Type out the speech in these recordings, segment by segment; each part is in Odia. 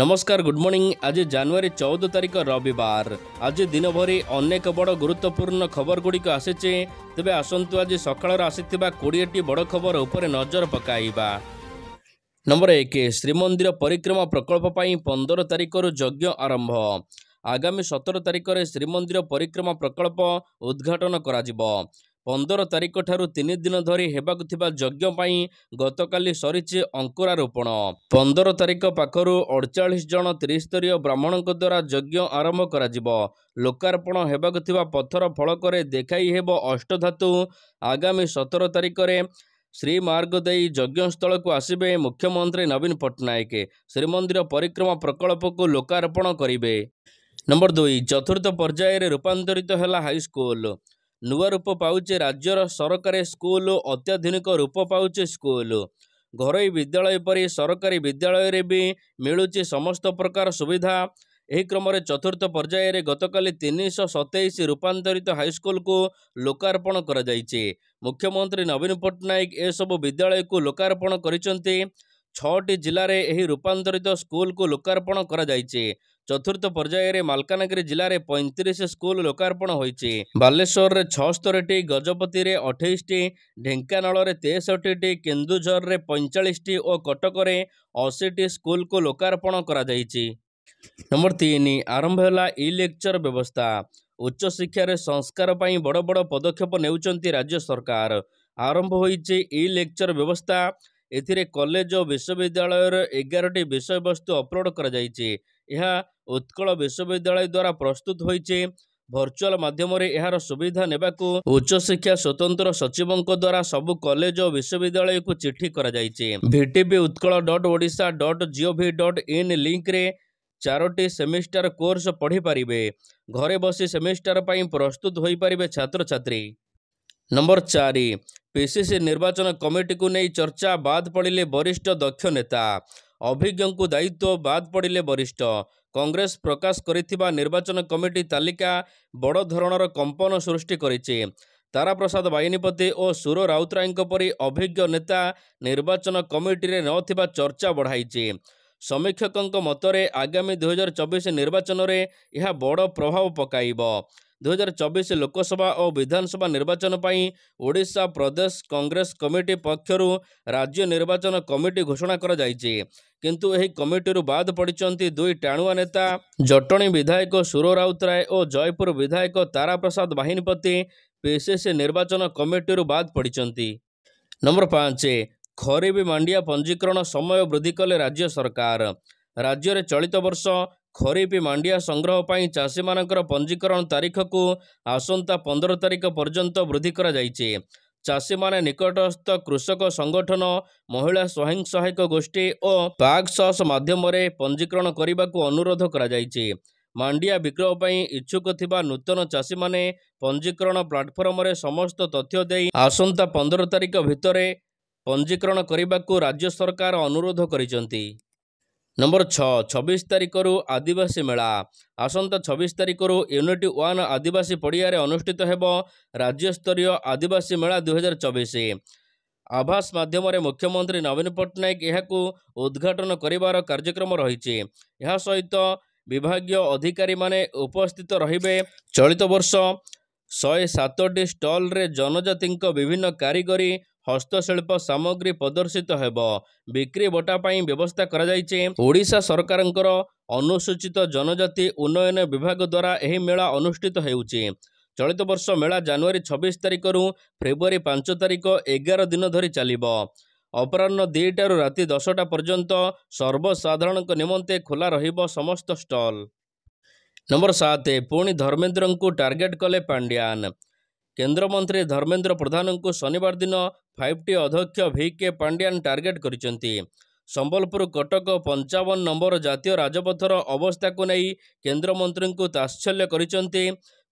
ନମସ୍କାର ଗୁଡ୍ ମର୍ଣ୍ଣିଂ ଆଜି ଜାନୁଆରୀ ଚଉଦ ତାରିଖ ରବିବାର ଆଜି ଦିନଭରି ଅନେକ ବଡ଼ ଗୁରୁତ୍ୱପୂର୍ଣ୍ଣ ଖବରଗୁଡ଼ିକ ଆସିଛି ତେବେ ଆସନ୍ତୁ ଆଜି ସକାଳରେ ଆସିଥିବା କୋଡ଼ିଏଟି ବଡ଼ ଖବର ଉପରେ ନଜର ପକାଇବା ନମ୍ବର ଏକ ଶ୍ରୀମନ୍ଦିର ପରିକ୍ରମା ପ୍ରକଳ୍ପ ପାଇଁ ପନ୍ଦର ତାରିଖରୁ ଯଜ୍ଞ ଆରମ୍ଭ ଆଗାମୀ ସତର ତାରିଖରେ ଶ୍ରୀମନ୍ଦିର ପରିକ୍ରମା ପ୍ରକଳ୍ପ ଉଦ୍ଘାଟନ କରାଯିବ ପନ୍ଦର ତାରିଖ ଠାରୁ ତିନି ଦିନ ଧରି ହେବାକୁ ଥିବା ଯଜ୍ଞ ପାଇଁ ଗତକାଲି ସରିଛି ଅଙ୍କୁରାରୋପଣ ପନ୍ଦର ତାରିଖ ପାଖରୁ ଅଡ଼ଚାଳିଶ ଜଣ ତ୍ରିସ୍ତରୀୟ ବ୍ରାହ୍ମଣଙ୍କ ଦ୍ୱାରା ଯଜ୍ଞ ଆରମ୍ଭ କରାଯିବ ଲୋକାର୍ପଣ ହେବାକୁ ଥିବା ପଥର ଫଳକରେ ଦେଖାଇ ହେବ ଅଷ୍ଟଧାତୁ ଆଗାମୀ ସତର ତାରିଖରେ ଶ୍ରୀମାର୍ଗ ଦେଇ ଯଜ୍ଞସ୍ଥଳକୁ ଆସିବେ ମୁଖ୍ୟମନ୍ତ୍ରୀ ନବୀନ ପଟ୍ଟନାୟକ ଶ୍ରୀମନ୍ଦିର ପରିକ୍ରମା ପ୍ରକଳ୍ପକୁ ଲୋକାର୍ପଣ କରିବେ ନମ୍ବର ଦୁଇ ଚତୁର୍ଥ ପର୍ଯ୍ୟାୟରେ ରୂପାନ୍ତରିତ ହେଲା ହାଇସ୍କୁଲ ନୂଆ ରୂପ ପାଉଛି ରାଜ୍ୟର ସରକାରୀ ସ୍କୁଲ ଓ ଅତ୍ୟାଧୁନିକ ରୂପ ପାଉଛି ସ୍କୁଲ ଘରୋଇ ବିଦ୍ୟାଳୟ ପରି ସରକାରୀ ବିଦ୍ୟାଳୟରେ ବି ମିଳୁଛି ସମସ୍ତ ପ୍ରକାର ସୁବିଧା ଏହି କ୍ରମରେ ଚତୁର୍ଥ ପର୍ଯ୍ୟାୟରେ ଗତକାଲି ତିନିଶହ ସତେଇଶ ରୂପାନ୍ତରିତ ହାଇସ୍କୁଲକୁ ଲୋକାର୍ପଣ କରାଯାଇଛି ମୁଖ୍ୟମନ୍ତ୍ରୀ ନବୀନ ପଟ୍ଟନାୟକ ଏସବୁ ବିଦ୍ୟାଳୟକୁ ଲୋକାର୍ପଣ କରିଛନ୍ତି ଛଅଟି ଜିଲ୍ଲାରେ ଏହି ରୂପାନ୍ତରିତ ସ୍କୁଲକୁ ଲୋକାର୍ପଣ କରାଯାଇଛି ଚତୁର୍ଥ ପର୍ଯ୍ୟାୟରେ ମାଲକାନଗିରି ଜିଲ୍ଲାରେ ପଇଁତିରିଶ ସ୍କୁଲ ଲୋକାର୍ପଣ ହୋଇଛି ବାଲେଶ୍ୱରରେ ଛଅସ୍ତରୀଟି ଗଜପତିରେ ଅଠେଇଶଟି ଢେଙ୍କାନାଳରେ ତେଷଠିଟି କେନ୍ଦୁଝରରେ ପଇଁଚାଳିଶଟି ଓ କଟକରେ ଅଶୀଟି ସ୍କୁଲକୁ ଲୋକାର୍ପଣ କରାଯାଇଛି ନମ୍ବର ତିନି ଆରମ୍ଭ ହେଲା ଇ ଲେକ୍ଚର ବ୍ୟବସ୍ଥା ଉଚ୍ଚଶିକ୍ଷାରେ ସଂସ୍କାର ପାଇଁ ବଡ଼ ବଡ଼ ପଦକ୍ଷେପ ନେଉଛନ୍ତି ରାଜ୍ୟ ସରକାର ଆରମ୍ଭ ହୋଇଛି ଇ ଲେକ୍ଚର ବ୍ୟବସ୍ଥା ଏଥିରେ କଲେଜ ଓ ବିଶ୍ୱବିଦ୍ୟାଳୟର ଏଗାରଟି ବିଷୟବସ୍ତୁ ଅପଲୋଡ଼ କରାଯାଇଛି ଏହା ଉତ୍କଳ ବିଶ୍ୱବିଦ୍ୟାଳୟ ଦ୍ୱାରା ପ୍ରସ୍ତୁତ ହୋଇଛି ଭର୍ଚୁଆଲ ମାଧ୍ୟମରେ ଏହାର ସୁବିଧା ନେବାକୁ ଉଚ୍ଚଶିକ୍ଷା ସ୍ୱତନ୍ତ୍ର ସଚିବଙ୍କ ଦ୍ୱାରା ସବୁ କଲେଜ ଓ ବିଶ୍ୱବିଦ୍ୟାଳୟକୁ ଚିଠି କରାଯାଇଛି ଭିଟିଭି Utkal dot Odisha dot gov dot in ଲିଙ୍କରେ ଚାରୋଟି ସେମିଷ୍ଟାର କୋର୍ସ ପଢ଼ିପାରିବେ ଘରେ ବସି ସେମିଷ୍ଟାର ପାଇଁ ପ୍ରସ୍ତୁତ ହୋଇପାରିବେ ଛାତ୍ରଛାତ୍ରୀ ନମ୍ବର ଚାରି ପି ସି ସି ନିର୍ବାଚନ କମିଟିକୁ ନେଇ ଚର୍ଚ୍ଚା ବାଦ୍ ପଡ଼ିଲେ ବରିଷ୍ଠ ଦକ୍ଷ ନେତା ଅଭିଜ୍ଞଙ୍କୁ ଦାୟିତ୍ୱ ବାଦ୍ ପଡ଼ିଲେ ବରିଷ୍ଠ କଂଗ୍ରେସ ପ୍ରକାଶ କରିଥିବା ନିର୍ବାଚନ କମିଟି ତାଲିକା ବଡ଼ ଧରଣର କମ୍ପନ ସୃଷ୍ଟି କରିଛି ତାରାପ୍ରସାଦ ବାହିନୀପତି ଓ ସୁର ରାଉତରାୟଙ୍କ ପରି ଅଭିଜ୍ଞ ନେତା ନିର୍ବାଚନ କମିଟିରେ ନଥିବା ଚର୍ଚ୍ଚା ବଢ଼ାଇଛି ସମୀକ୍ଷକଙ୍କ ମତରେ ଆଗାମୀ ଦୁଇହଜାର ଚବିଶ ନିର୍ବାଚନରେ ଏହା ବଡ଼ ପ୍ରଭାବ ପକାଇବ ଦୁଇହଜାର ଚବିଶ ଲୋକସଭା ଓ ବିଧାନସଭା ନିର୍ବାଚନ ପାଇଁ ଓଡ଼ିଶା ପ୍ରଦେଶ କଂଗ୍ରେସ କମିଟି ପକ୍ଷରୁ ରାଜ୍ୟ ନିର୍ବାଚନ କମିଟି ଘୋଷଣା କରାଯାଇଛି କିନ୍ତୁ ଏହି କମିଟିରୁ ବାଦ ପଡ଼ିଛନ୍ତି ଦୁଇ ଟାଣୁଆ ନେତା ଜଟଣୀ ବିଧାୟକ ସୁର ରାଉତରାୟ ଓ ଜୟପୁର ବିଧାୟକ ତାରାପ୍ରସାଦ ବାହିନୀପତି ପିସିସି ନିର୍ବାଚନ କମିଟିରୁ ବାଦ ପଡ଼ିଛନ୍ତି ନମ୍ବର ପାଞ୍ଚ ଖରିଫ ମାଣ୍ଡିଆ ପଞ୍ଜୀକରଣ ସମୟ ବୃଦ୍ଧି କଲେ ରାଜ୍ୟ ସରକାର ରାଜ୍ୟରେ ଚଳିତ ବର୍ଷ ଖରିଫ ମାଣ୍ଡିଆ ସଂଗ୍ରହ ପାଇଁ ଚାଷୀମାନଙ୍କର ପଞ୍ଜୀକରଣ ତାରିଖକୁ ଆସନ୍ତା ପନ୍ଦର ତାରିଖ ପର୍ଯ୍ୟନ୍ତ ବୃଦ୍ଧି କରାଯାଇଛି ଚାଷୀମାନେ ନିକଟସ୍ଥ କୃଷକ ସଂଗଠନ ମହିଳା ସ୍ୱୟଂ ସହାୟକ ଗୋଷ୍ଠୀ ଓ ପାକ୍ ସସ୍ ମାଧ୍ୟମରେ ପଞ୍ଜୀକରଣ କରିବାକୁ ଅନୁରୋଧ କରାଯାଇଛି ମାଣ୍ଡିଆ ବିକ୍ରୟ ପାଇଁ ଇଚ୍ଛୁକ ଥିବା ନୂତନ ଚାଷୀମାନେ ପଞ୍ଜୀକରଣ ପ୍ଲାଟଫର୍ମରେ ସମସ୍ତ ତଥ୍ୟ ଦେଇ ଆସନ୍ତା ପନ୍ଦର ତାରିଖ ଭିତରେ ପଞ୍ଜୀକରଣ କରିବାକୁ ରାଜ୍ୟ ସରକାର ଅନୁରୋଧ କରିଛନ୍ତି ନମ୍ବର ଛଅ ଛବିଶ ତାରିଖରୁ ଆଦିବାସୀ ମେଳା ଆସନ୍ତା ଛବିଶ ତାରିଖରୁ ୟୁନିଟ୍ ୱାନ୍ ଆଦିବାସୀ ପଡ଼ିଆରେ ଅନୁଷ୍ଠିତ ହେବ ରାଜ୍ୟସ୍ତରୀୟ ଆଦିବାସୀ ମେଳା ଦୁଇ ହଜାର ଚବିଶ ଆଭାସ ମାଧ୍ୟମରେ ମୁଖ୍ୟମନ୍ତ୍ରୀ ନବୀନ ପଟ୍ଟନାୟକ ଏହାକୁ ଉଦ୍ଘାଟନ କରିବାର କାର୍ଯ୍ୟକ୍ରମ ରହିଛି ଏହା ସହିତ ବିଭାଗୀୟ ଅଧିକାରୀମାନେ ଉପସ୍ଥିତ ରହିବେ ଚଳିତ ବର୍ଷ ଶହେ ସାତଟି ଷ୍ଟଲ୍ରେ ଜନଜାତିଙ୍କ ବିଭିନ୍ନ କାରିଗରୀ ହସ୍ତଶିଳ୍ପ ସାମଗ୍ରୀ ପ୍ରଦର୍ଶିତ ହେବ ବିକ୍ରି ବଟା ପାଇଁ ବ୍ୟବସ୍ଥା କରାଯାଇଛି ଓଡ଼ିଶା ସରକାରଙ୍କର ଅନୁସୂଚିତ ଜନଜାତି ଉନ୍ନୟନ ବିଭାଗ ଦ୍ୱାରା ଏହି ମେଳା ଅନୁଷ୍ଠିତ ହେଉଛି ଚଳିତ ବର୍ଷ ମେଳା ଜାନୁଆରୀ ଛବିଶ ତାରିଖରୁ ଫେବୃଆରୀ ପାଞ୍ଚ ତାରିଖ ଏଗାର ଦିନ ଧରି ଚାଲିବ ଅପରାହ୍ନ ଦୁଇଟାରୁ ରାତି ଦଶଟା ପର୍ଯ୍ୟନ୍ତ ସର୍ବସାଧାରଣଙ୍କ ନିମନ୍ତେ ଖୋଲା ରହିବ ସମସ୍ତ ଷ୍ଟଲ୍ ନମ୍ବର ସାତ ପୁଣି ଧର୍ମେନ୍ଦ୍ରଙ୍କୁ ଟାର୍ଗେଟ କଲେ ପାଣ୍ଡିଆନ କେନ୍ଦ୍ରମନ୍ତ୍ରୀ ଧର୍ମେନ୍ଦ୍ର ପ୍ରଧାନଙ୍କୁ ଶନିବାର ଦିନ ଫାଇଭ୍ ଟି ଅଧ୍ୟକ୍ଷ ଭି କେ ପାଣ୍ଡିଆନ ଟାର୍ଗେଟ କରିଛନ୍ତି ସମ୍ବଲପୁର କଟକ ପଞ୍ଚାବନ ନମ୍ବର ଜାତୀୟ ରାଜପଥର ଅବସ୍ଥାକୁ ନେଇ କେନ୍ଦ୍ରମନ୍ତ୍ରୀଙ୍କୁ ତାତ୍ସଲ୍ୟ କରିଛନ୍ତି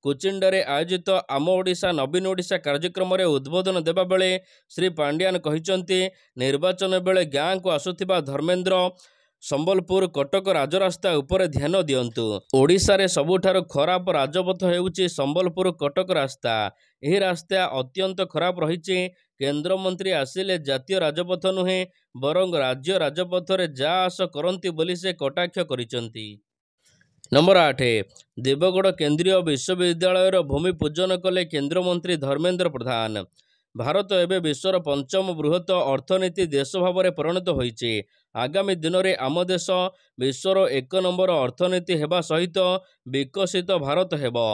କୁଚିଣ୍ଡାରେ ଆୟୋଜିତ ଆମ ଓଡ଼ିଶା ନବୀନ ଓଡ଼ିଶା କାର୍ଯ୍ୟକ୍ରମରେ ଉଦ୍ବୋଧନ ଦେବାବେଳେ ଶ୍ରୀ ପାଣ୍ଡିଆନ କହିଛନ୍ତି ନିର୍ବାଚନ ବେଳେ ଗାଁକୁ ଆସୁଥିବା ଧର୍ମେନ୍ଦ୍ର ସମ୍ବଲପୁର କଟକ ରାଜରାସ୍ତା ଉପରେ ଧ୍ୟାନ ଦିଅନ୍ତୁ ଓଡ଼ିଶାରେ ସବୁଠାରୁ ଖରାପ ରାଜପଥ ହେଉଛି ସମ୍ବଲପୁର କଟକ ରାସ୍ତା ଏହି ରାସ୍ତା ଅତ୍ୟନ୍ତ ଖରାପ ରହିଛି କେନ୍ଦ୍ରମନ୍ତ୍ରୀ ଆସିଲେ ଜାତୀୟ ରାଜପଥ ନୁହେଁ ବରଂ ରାଜ୍ୟ ରାଜପଥରେ ଯା ଆସ କରନ୍ତି ବୋଲି ସେ କଟାକ୍ଷ କରିଛନ୍ତି ନମ୍ବର ଆଠ ଦେବଗଡ଼ କେନ୍ଦ୍ରୀୟ ବିଶ୍ୱବିଦ୍ୟାଳୟର ଭୂମି ପୂଜନ କଲେ କେନ୍ଦ୍ରମନ୍ତ୍ରୀ ଧର୍ମେନ୍ଦ୍ର ପ୍ରଧାନ ଭାରତ ଏବେ ବିଶ୍ୱର ପଞ୍ଚମ ବୃହତ ଅର୍ଥନୀତି ଦେଶ ଭାବରେ ପରିଣତ ହୋଇଛି ଆଗାମୀ ଦିନରେ ଆମ ଦେଶ ବିଶ୍ୱର ଏକ ନମ୍ବର ଅର୍ଥନୀତି ହେବା ସହିତ ବିକଶିତ ଭାରତ ହେବ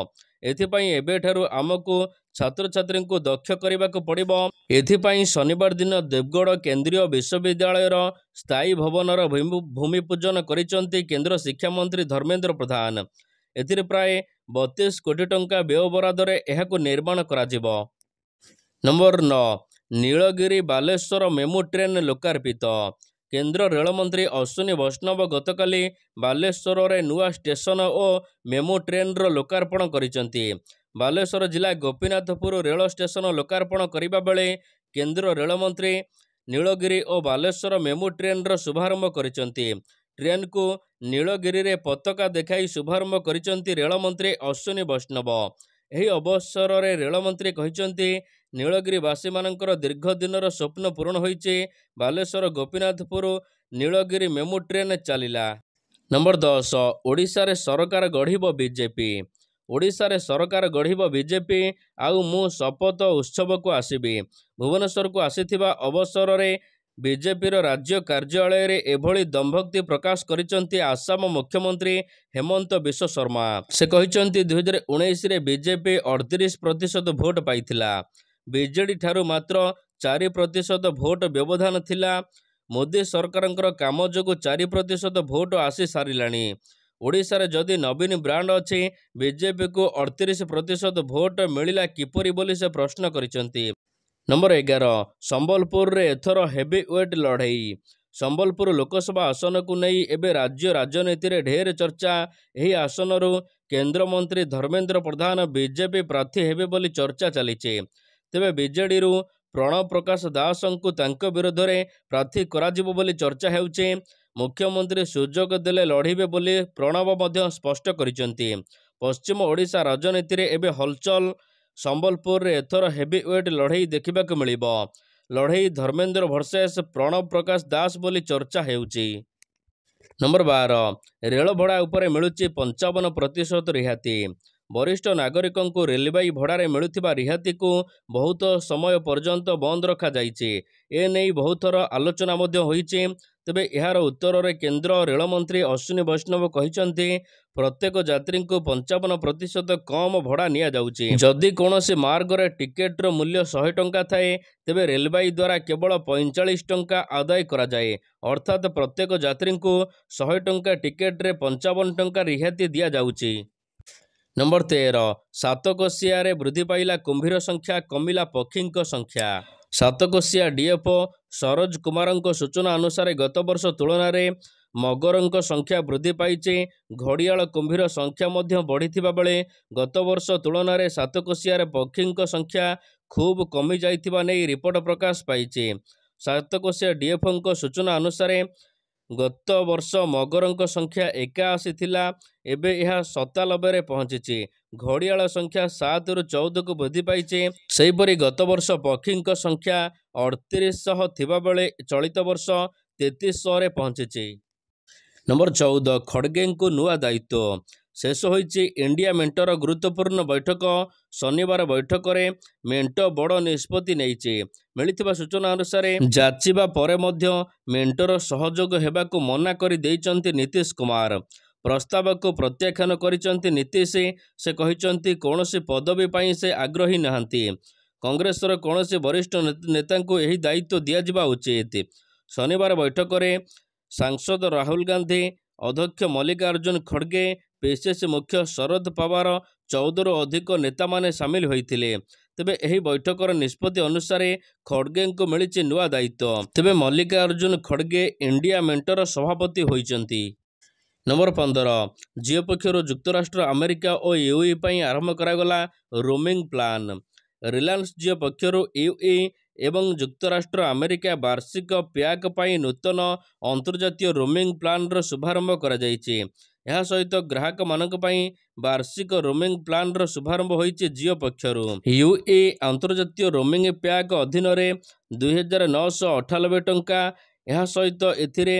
ଏଥିପାଇଁ ଏବେଠାରୁ ଆମକୁ ଛାତ୍ରଛାତ୍ରୀଙ୍କୁ ଦକ୍ଷ କରିବାକୁ ପଡ଼ିବ ଏଥିପାଇଁ ଶନିବାର ଦିନ ଦେବଗଡ଼ କେନ୍ଦ୍ରୀୟ ବିଶ୍ୱବିଦ୍ୟାଳୟର ସ୍ଥାୟୀ ଭବନର ଭୂମି ପୂଜନ କରିଛନ୍ତି କେନ୍ଦ୍ର ଶିକ୍ଷାମନ୍ତ୍ରୀ ଧର୍ମେନ୍ଦ୍ର ପ୍ରଧାନ ଏଥିରେ ପ୍ରାୟ ବତିଶ କୋଟି ଟଙ୍କା ବ୍ୟୟ ବରାଦରେ ଏହାକୁ ନିର୍ମାଣ କରାଯିବ ନମ୍ବର ନଅ ନୀଳଗିରି ବାଲେଶ୍ୱର ମେମୁ ଟ୍ରେନ୍ ଲୋକାର୍ପିତ କେନ୍ଦ୍ର ରେଳମନ୍ତ୍ରୀ ଅଶ୍ୱିନୀ ବୈଷ୍ଣବ ଗତକାଲି ବାଲେଶ୍ୱରରେ ନୂଆ ଷ୍ଟେସନ ଓ ମେମୁ ଟ୍ରେନ୍ର ଲୋକାର୍ପଣ କରିଛନ୍ତି ବାଲେଶ୍ୱର ଜିଲ୍ଲା ଗୋପୀନାଥପୁର ରେଳ ଷ୍ଟେସନ ଲୋକାର୍ପଣ କରିବା ବେଳେ କେନ୍ଦ୍ର ରେଳମନ୍ତ୍ରୀ ନୀଳଗିରି ଓ ବାଲେଶ୍ୱର ମେମୁ ଟ୍ରେନ୍ର ଶୁଭାରମ୍ଭ କରିଛନ୍ତି ଟ୍ରେନ୍କୁ ନୀଳଗିରିରେ ପତାକା ଦେଖାଇ ଶୁଭାରମ୍ଭ କରିଛନ୍ତି ରେଳମନ୍ତ୍ରୀ ଅଶ୍ୱିନୀ ବୈଷ୍ଣବ ଏହି ଅବସରରେ ରେଳମନ୍ତ୍ରୀ କହିଛନ୍ତି ନୀଳଗିରିବାସୀମାନଙ୍କର ଦୀର୍ଘ ଦିନର ସ୍ୱପ୍ନ ପୂରଣ ହୋଇଛି ବାଲେଶ୍ୱର ଗୋପୀନାଥପୁର ନୀଳଗିରି ମେମୋ ଟ୍ରେନ୍ ଚାଲିଲା ନମ୍ବର ଦଶ ଓଡ଼ିଶାରେ ସରକାର ଗଢ଼ିବ ବିଜେପି ଓଡ଼ିଶାରେ ସରକାର ଗଢ଼ିବ ବିଜେପି ଆଉ ମୁଁ ଶପଥ ଉତ୍ସବକୁ ଆସିବି ଭୁବନେଶ୍ୱରକୁ ଆସିଥିବା ଅବସରରେ ବିଜେପିର ରାଜ୍ୟ କାର୍ଯ୍ୟାଳୟରେ ଏଭଳି ଦମ୍ଭକ୍ତି ପ୍ରକାଶ କରିଛନ୍ତି ଆସାମ ମୁଖ୍ୟମନ୍ତ୍ରୀ ହେମନ୍ତ ବିଶ୍ୱ ଶର୍ମା ସେ କହିଛନ୍ତି ଦୁଇହଜାର ଉଣେଇଶରେ ବିଜେପି ଅଠତିରିଶ ପ୍ରତିଶତ ଭୋଟ ପାଇଥିଲା ବିଜେଡ଼ି ଠାରୁ ମାତ୍ର ଚାରି ପ୍ରତିଶତ ଭୋଟ ବ୍ୟବଧାନ ଥିଲା ମୋଦି ସରକାରଙ୍କର କାମ ଯୋଗୁଁ ଚାରି ପ୍ରତିଶତ ଭୋଟ ଆସିସାରିଲାଣି ଓଡ଼ିଶାରେ ଯଦି ନବୀନ ବ୍ରାଣ୍ଡ ଅଛି ବିଜେପିକୁ ଅଠତିରିଶ ପ୍ରତିଶତ ଭୋଟ ମିଳିଲା କିପରି ବୋଲି ସେ ପ୍ରଶ୍ନ କରିଛନ୍ତି ନମ୍ବର ଏଗାର ସମ୍ବଲପୁରରେ ଏଥର ହେଭି ୱେଟ୍ ଲଢ଼େଇ ସମ୍ବଲପୁର ଲୋକସଭା ଆସନକୁ ନେଇ ଏବେ ରାଜ୍ୟ ରାଜନୀତିରେ ଢେର ଚର୍ଚ୍ଚା ଏହି ଆସନରୁ କେନ୍ଦ୍ରମନ୍ତ୍ରୀ ଧର୍ମେନ୍ଦ୍ର ପ୍ରଧାନ ବିଜେପି ପ୍ରାର୍ଥୀ ହେବେ ବୋଲି ଚର୍ଚ୍ଚା ଚାଲିଛି ତେବେ ବିଜେଡ଼ିରୁ ପ୍ରଣବ ପ୍ରକାଶ ଦାସଙ୍କୁ ତାଙ୍କ ବିରୋଧରେ ପ୍ରାର୍ଥୀ କରାଯିବ ବୋଲି ଚର୍ଚ୍ଚା ହେଉଛି ମୁଖ୍ୟମନ୍ତ୍ରୀ ସୁଯୋଗ ଦେଲେ ଲଢ଼ିବେ ବୋଲି ପ୍ରଣବ ମଧ୍ୟ ସ୍ପଷ୍ଟ କରିଛନ୍ତି ପଶ୍ଚିମ ଓଡ଼ିଶା ରାଜନୀତିରେ ଏବେ ହଲଚଲ ସମ୍ବଲପୁରରେ ଏଥର ହେଭି ୱେଟ୍ ଲଢ଼େଇ ଦେଖିବାକୁ ମିଳିବ ଲଢ଼େଇ ଧର୍ମେନ୍ଦ୍ର ଭର୍ସେସ୍ ପ୍ରଣବ ପ୍ରକାଶ ଦାସ ବୋଲି ଚର୍ଚ୍ଚା ହେଉଛି ନମ୍ବର ବାର ରେଳ ଭଡ଼ା ଉପରେ ମିଳୁଛି ପଞ୍ଚାବନ ପ୍ରତିଶତ ରିହାତି ବରିଷ୍ଠ ନାଗରିକଙ୍କୁ ରେଲବାଇ ଭଡ଼ାରେ ମିଳୁଥିବା ରିହାତିକୁ ବହୁତ ସମୟ ପର୍ଯ୍ୟନ୍ତ ବନ୍ଦ ରଖାଯାଇଛି ଏ ନେଇ ବହୁଥର ଆଲୋଚନା ମଧ୍ୟ ହୋଇଛି ତେବେ ଏହାର ଉତ୍ତରରେ କେନ୍ଦ୍ର ରେଳମନ୍ତ୍ରୀ ଅଶ୍ୱିନୀ ବୈଷ୍ଣବ କହିଛନ୍ତି ପ୍ରତ୍ୟେକ ଯାତ୍ରୀଙ୍କୁ ପଞ୍ଚାବନ ପ୍ରତିଶତ କମ୍ ଭଡ଼ା ନିଆଯାଉଛି ଯଦି କୌଣସି ମାର୍ଗରେ ଟିକେଟ୍ର ମୂଲ୍ୟ ଶହେ ଟଙ୍କା ଥାଏ ତେବେ ରେଲବାଇ ଦ୍ୱାରା କେବଳ ପଇଁଚାଳିଶ ଟଙ୍କା ଆଦାୟ କରାଯାଏ ଅର୍ଥାତ୍ ପ୍ରତ୍ୟେକ ଯାତ୍ରୀଙ୍କୁ ଶହେ ଟଙ୍କା ଟିକେଟ୍ରେ ପଞ୍ଚାବନ ଟଙ୍କା ରିହାତି ଦିଆଯାଉଛି ନମ୍ବର ତେର ସାତକୋଶିଆରେ ବୃଦ୍ଧି ପାଇଲା କୁମ୍ଭୀର ସଂଖ୍ୟା କମିଲା ପକ୍ଷୀଙ୍କ ସଂଖ୍ୟା ସାତକୋଶିଆ ଡିଏଫ୍ଓ ସରୋଜ କୁମାରଙ୍କ ସୂଚନା ଅନୁସାରେ ଗତବର୍ଷ ତୁଳନାରେ ମଗରଙ୍କ ସଂଖ୍ୟା ବୃଦ୍ଧି ପାଇଛି ଘଡ଼ିଆଳ କୁମ୍ଭୀର ସଂଖ୍ୟା ମଧ୍ୟ ବଢ଼ିଥିବା ବେଳେ ଗତବର୍ଷ ତୁଳନାରେ ସାତକୋଶିଆରେ ପକ୍ଷୀଙ୍କ ସଂଖ୍ୟା ଖୁବ୍ କମିଯାଇଥିବା ନେଇ ରିପୋର୍ଟ ପ୍ରକାଶ ପାଇଛି ସାତକୋଶିଆ ଡିଏଫ୍ଓଙ୍କ ସୂଚନା ଅନୁସାରେ ଗତ ବର୍ଷ ମଗରଙ୍କ ସଂଖ୍ୟା ଏକାଅଶୀ ଥିଲା ଏବେ ଏହା ସତାନବେରେ ପହଞ୍ଚିଛି ଘଡ଼ିଆଳ ସଂଖ୍ୟା ସାତରୁ ଚଉଦକୁ ବୃଦ୍ଧି ପାଇଛି ସେହିପରି ଗତବର୍ଷ ପକ୍ଷୀଙ୍କ ସଂଖ୍ୟା ଅଠତିରିଶହ ଥିବାବେଳେ ଚଳିତ ବର୍ଷ ତେତିଶଶହରେ ପହଞ୍ଚିଛି ନମ୍ବର ଚଉଦ ଖଡ଼ଗେଙ୍କୁ ନୂଆ ଦାୟିତ୍ୱ ଶେଷ ହୋଇଛି ଇଣ୍ଡିଆ ମେଣ୍ଟର ଗୁରୁତ୍ୱପୂର୍ଣ୍ଣ ବୈଠକ ଶନିବାର ବୈଠକରେ ମେଣ୍ଟ ବଡ଼ ନିଷ୍ପତ୍ତି ନେଇଛି ମିଳିଥିବା ସୂଚନା ଅନୁସାରେ ଯାଚିବା ପରେ ମଧ୍ୟ ମେଣ୍ଟର ସହଯୋଗ ହେବାକୁ ମନା କରିଦେଇଛନ୍ତି ନୀତିଶ କୁମାର ପ୍ରସ୍ତାବକୁ ପ୍ରତ୍ୟାଖ୍ୟାନ କରିଛନ୍ତି ନୀତିଶ ସେ କହିଛନ୍ତି କୌଣସି ପଦବୀ ପାଇଁ ସେ ଆଗ୍ରହୀ ନାହାନ୍ତି କଂଗ୍ରେସର କୌଣସି ବରିଷ୍ଠ ନେତାଙ୍କୁ ଏହି ଦାୟିତ୍ୱ ଦିଆଯିବା ଉଚିତ ଶନିବାର ବୈଠକରେ ସାଂସଦ ରାହୁଲ ଗାନ୍ଧୀ ଅଧ୍ୟକ୍ଷ ମଲ୍ଲିକାର୍ଜୁନ ଖଡ଼ଗେ ପିସିସି ମୁଖ୍ୟ ଶରଦ ପାୱାର ଚଉଦରୁ ଅଧିକ ନେତାମାନେ ସାମିଲ ହୋଇଥିଲେ ତେବେ ଏହି ବୈଠକର ନିଷ୍ପତ୍ତି ଅନୁସାରେ ଖଡ଼ଗେଙ୍କୁ ମିଳିଛି ନୂଆ ଦାୟିତ୍ୱ ତେବେ ମଲ୍ଲିକାର୍ଜୁନ ଖଡ଼ଗେ ଇଣ୍ଡିଆ ମେଣ୍ଟର ସଭାପତି ହୋଇଛନ୍ତି ନମ୍ବର ପନ୍ଦର ଜିଓ ପକ୍ଷରୁ ଯୁକ୍ତରାଷ୍ଟ୍ର ଆମେରିକା ଓ ୟୁଏ ପାଇଁ ଆରମ୍ଭ କରାଗଲା ରୋମିଂ ପ୍ଲାନ୍ ରିଲାଏନ୍ସ ଜିଓ ପକ୍ଷରୁ ୟୁଏ ଏବଂ ଯୁକ୍ତରାଷ୍ଟ୍ର ଆମେରିକା ବାର୍ଷିକ ପ୍ୟାକ୍ ପାଇଁ ନୂତନ ଅନ୍ତର୍ଜାତୀୟ ରୋମିଂ ପ୍ଲାନ୍ର ଶୁଭାରମ୍ଭ କରାଯାଇଛି ଏହା ସହିତ ଗ୍ରାହକମାନଙ୍କ ପାଇଁ ବାର୍ଷିକ ରୋମିଂ ପ୍ଲାନ୍ର ଶୁଭାରମ୍ଭ ହୋଇଛି ଜିଓ ପକ୍ଷରୁ ୟୁ ଏ ଆନ୍ତର୍ଜାତୀୟ ରୋମିଂ ପ୍ୟାକ୍ ଅଧୀନରେ ଦୁଇହଜାର ନଅଶହ ଅଠାନବେ ଟଙ୍କା ଏହା ସହିତ ଏଥିରେ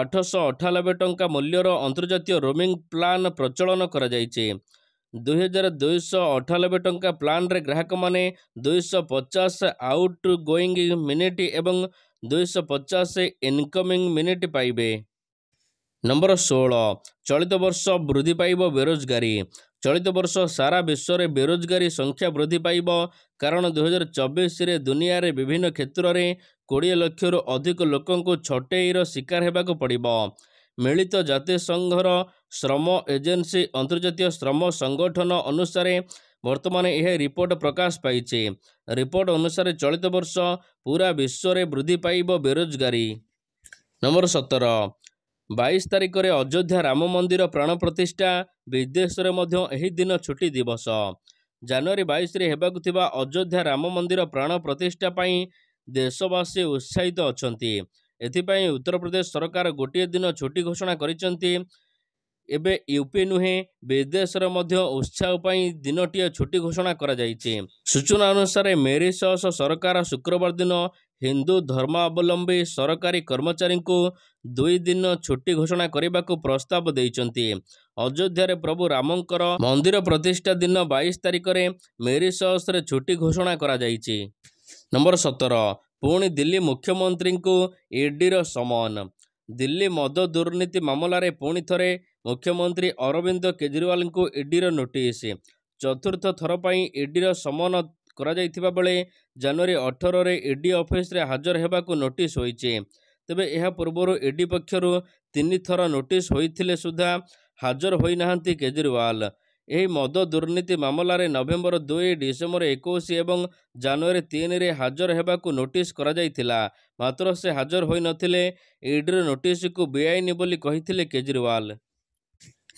ଆଠଶହ ଅଠାନବେ ଟଙ୍କା ମୂଲ୍ୟର ଅନ୍ତର୍ଜାତୀୟ ରୋମିଂ ପ୍ଲାନ୍ ପ୍ରଚଳନ କରାଯାଇଛି ଦୁଇହଜାର ଦୁଇଶହ ଅଠାନବେ ଟଙ୍କା ପ୍ଲାନ୍ରେ ଗ୍ରାହକମାନେ ଦୁଇଶହ ପଚାଶ ଆଉଟ୍ ଗୋଇଙ୍ଗ ମିନିଟ୍ ଏବଂ ଦୁଇଶହ ପଚାଶ ଇନକମିଂ ମିନିଟ୍ ପାଇବେ ନମ୍ବର ଷୋହଳ ଚଳିତ ବର୍ଷ ବୃଦ୍ଧି ପାଇବ ବେରୋଜଗାରୀ ଚଳିତ ବର୍ଷ ସାରା ବିଶ୍ୱରେ ବେରୋଜଗାରୀ ସଂଖ୍ୟା ବୃଦ୍ଧି ପାଇବ କାରଣ ଦୁଇହଜାର ଚବିଶରେ ଦୁନିଆରେ ବିଭିନ୍ନ କ୍ଷେତ୍ରରେ କୋଡ଼ିଏ ଲକ୍ଷରୁ ଅଧିକ ଲୋକଙ୍କୁ ଛଟେଇର ଶିକାର ହେବାକୁ ପଡ଼ିବ ମିଳିତ ଜାତିସଂଘର ଶ୍ରମ ଏଜେନ୍ସି ଅନ୍ତର୍ଜାତୀୟ ଶ୍ରମ ସଂଗଠନ ଅନୁସାରେ ବର୍ତ୍ତମାନ ଏହା ରିପୋର୍ଟ ପ୍ରକାଶ ପାଇଛି ରିପୋର୍ଟ ଅନୁସାରେ ଚଳିତ ବର୍ଷ ପୁରା ବିଶ୍ୱରେ ବୃଦ୍ଧି ପାଇବ ବେରୋଜଗାରୀ ନମ୍ବର ସତର ବାଇଶ ତାରିଖରେ ଅଯୋଧ୍ୟା ରାମ ମନ୍ଦିର ପ୍ରାଣ ପ୍ରତିଷ୍ଠା ବିଦେଶରେ ମଧ୍ୟ ଏହି ଦିନ ଛୁଟି ଦିବସ ଜାନୁଆରୀ ବାଇଶରେ ହେବାକୁ ଥିବା ଅଯୋଧ୍ୟା ରାମ ମନ୍ଦିର ପ୍ରାଣ ପ୍ରତିଷ୍ଠା ପାଇଁ ଦେଶବାସୀ ଉତ୍ସାହିତ ଅଛନ୍ତି ଏଥିପାଇଁ ଉତ୍ତରପ୍ରଦେଶ ସରକାର ଗୋଟିଏ ଦିନ ଛୁଟି ଘୋଷଣା କରିଛନ୍ତି ଏବେ ୟୁପି ନୁହେଁ ବିଦେଶର ମଧ୍ୟ ଉତ୍ସାହ ପାଇଁ ଦିନଟିଏ ଛୁଟି ଘୋଷଣା କରାଯାଇଛି ସୂଚନା ଅନୁସାରେ ମେରିସସ୍ ସରକାର ଶୁକ୍ରବାର ଦିନ ହିନ୍ଦୁ ଧର୍ମାବଲମ୍ବୀ ସରକାରୀ କର୍ମଚାରୀଙ୍କୁ ଦୁଇ ଦିନ ଛୁଟି ଘୋଷଣା କରିବାକୁ ପ୍ରସ୍ତାବ ଦେଇଛନ୍ତି ଅଯୋଧ୍ୟାରେ ପ୍ରଭୁ ରାମଙ୍କର ମନ୍ଦିର ପ୍ରତିଷ୍ଠା ଦିନ ବାଇଶ ତାରିଖରେ ମେରିସସ୍ରେ ଛୁଟି ଘୋଷଣା କରାଯାଇଛି ନମ୍ବର ସତର ପୁଣି ଦିଲ୍ଲୀ ମୁଖ୍ୟମନ୍ତ୍ରୀଙ୍କୁ ଇଡିର ସମନ ଦିଲ୍ଲୀ ମଦ ଦୁର୍ନୀତି ମାମଲାରେ ପୁଣି ଥରେ ମୁଖ୍ୟମନ୍ତ୍ରୀ ଅରବିନ୍ଦ କେଜରିୱାଲଙ୍କୁ ଇଡିର ନୋଟିସ୍ ଚତୁର୍ଥ ଥର ପାଇଁ ଇଡିର ସମନ କରାଯାଇଥିବା ବେଳେ ଜାନୁଆରୀ ଅଠରରେ ଇଡି ଅଫିସରେ ହାଜର ହେବାକୁ ନୋଟିସ୍ ହୋଇଛି ତେବେ ଏହା ପୂର୍ବରୁ ଇଡି ପକ୍ଷରୁ ତିନିଥର ନୋଟିସ୍ ହୋଇଥିଲେ ସୁଦ୍ଧା ହାଜର ହୋଇନାହାନ୍ତି କେଜରିୱାଲ ଏହି ମଦ ଦୁର୍ନୀତି ମାମଲାରେ ନଭେମ୍ବର ଦୁଇ ଡିସେମ୍ବର ଏକୋଇଶ ଏବଂ ଜାନୁଆରୀ ତିନିରେ ହାଜର ହେବାକୁ ନୋଟିସ୍ କରାଯାଇଥିଲା ମାତ୍ର ସେ ହାଜର ହୋଇନଥିଲେ ଇଡିର ନୋଟିସ୍କୁ ବେଆଇନ ବୋଲି କହିଥିଲେ କେଜରିୱାଲ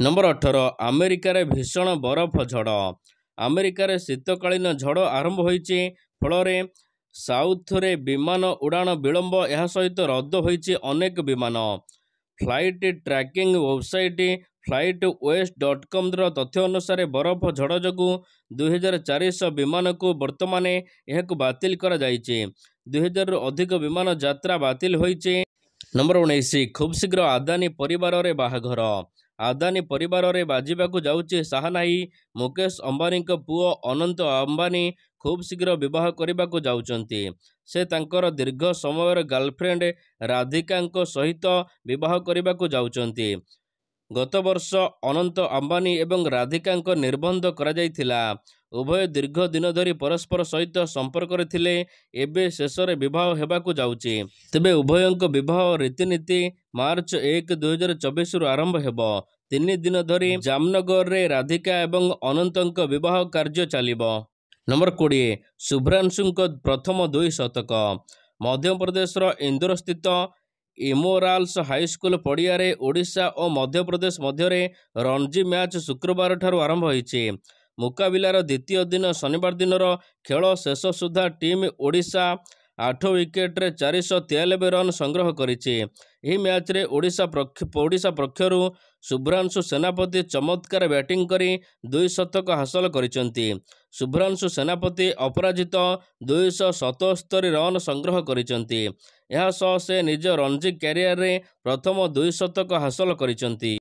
ନମ୍ବର ଅଠର ଆମେରିକାରେ ଭୀଷଣ ବରଫ ଝଡ଼ ଆମେରିକାରେ ଶୀତକାଳୀନ ଝଡ଼ ଆରମ୍ଭ ହୋଇଛି ଫଳରେ ସାଉଥରେ ବିମାନ ଉଡ଼ାଣ ବିଳମ୍ବ ଏହା ସହିତ ରଦ୍ଦ ହୋଇଛି ଅନେକ ବିମାନ flight tracking website flight west dot କମ୍ର ତଥ୍ୟ ଅନୁସାରେ ବରଫ ଝଡ଼ ଯୋଗୁଁ ଦୁଇହଜାର ଚାରିଶହ ବିମାନକୁ ବର୍ତ୍ତମାନ ଏହାକୁ ବାତିଲ କରାଯାଇଛି ଦୁଇହଜାରରୁ ଅଧିକ ବିମାନ ଯାତ୍ରା ବାତିଲ ହୋଇଛି ନମ୍ବର ଉଣେଇଶ ଖୁବ୍ ଶୀଘ୍ର ଆଦାନୀ ପରିବାରରେ ବାହାଘର ଆଦାନୀ ପରିବାରରେ ବାଜିବାକୁ ଯାଉଛି ସାହା ନାହିଁ ମୁକେଶ ଅମ୍ବାନୀଙ୍କ ପୁଅ ଅନନ୍ତ ଅମ୍ବାନୀ ଖୁବ୍ ଶୀଘ୍ର ବିବାହ କରିବାକୁ ଯାଉଛନ୍ତି ସେ ତାଙ୍କର ଦୀର୍ଘ ସମୟର ଗାର୍ଲଫ୍ରେଣ୍ଡ ରାଧିକାଙ୍କ ସହିତ ବିବାହ କରିବାକୁ ଯାଉଛନ୍ତି ଗତବର୍ଷ ଅନନ୍ତ ଅମ୍ବାନୀ ଏବଂ ରାଧିକାଙ୍କ ନିର୍ବନ୍ଧ କରାଯାଇଥିଲା ଉଭୟ ଦୀର୍ଘ ଦିନ ଧରି ପରସ୍ପର ସହିତ ସମ୍ପର୍କରେ ଥିଲେ ଏବେ ଶେଷରେ ବିବାହ ହେବାକୁ ଯାଉଛି ତେବେ ଉଭୟଙ୍କ ବିବାହ ରୀତିନୀତି ମାର୍ଚ୍ଚ ଏକ ଦୁଇହଜାର ଚବିଶରୁ ଆରମ୍ଭ ହେବ ତିନି ଦିନ ଧରି ଜାମନଗରରେ ରାଧିକା ଏବଂ ଅନନ୍ତଙ୍କ ବିବାହ କାର୍ଯ୍ୟ ଚାଲିବ ନମ୍ବର କୋଡ଼ିଏ ଶୁଭ୍ରାଂଶୁଙ୍କ ପ୍ରଥମ ଦୁଇ ଶତକ ମଧ୍ୟପ୍ରଦେଶର ଇନ୍ଦୋରସ୍ଥିତ ଇମୋରାଲ୍ସ ହାଇସ୍କୁଲ ପଡ଼ିଆରେ ଓଡ଼ିଶା ଓ ମଧ୍ୟପ୍ରଦେଶ ମଧ୍ୟରେ ରଣଜୀ ମ୍ୟାଚ୍ ଶୁକ୍ରବାର ଠାରୁ ଆରମ୍ଭ ହୋଇଛି ମୁକାବିଲାର ଦ୍ୱିତୀୟ ଦିନ ଶନିବାର ଦିନର ଖେଳ ଶେଷ ସୁଦ୍ଧା ଟିମ୍ ଓଡ଼ିଶା ଆଠ ୱିକେଟ୍ରେ ଚାରିଶହ ତେୟାନବେ ରନ୍ ସଂଗ୍ରହ କରିଛି ଏହି ମ୍ୟାଚ୍ରେ ଓଡ଼ିଶା ଓଡ଼ିଶା ପକ୍ଷରୁ ଶୁଭ୍ରାଂଶୁ ସେନାପତି ଚମତ୍କାର ବ୍ୟାଟିଂ କରି ଦୁଇ ଶତକ ହାସଲ କରିଛନ୍ତି ଶୁଭ୍ରାଂଶୁ ସେନାପତି ଅପରାଜିତ ଦୁଇଶହ ସତସ୍ତରି ରନ୍ ସଂଗ୍ରହ କରିଛନ୍ତି ଏହାସହ ସେ ନିଜ ରଣଜୀ କ୍ୟାରିୟରରେ ପ୍ରଥମ ଦୁଇ ଶତକ ହାସଲ କରିଛନ୍ତି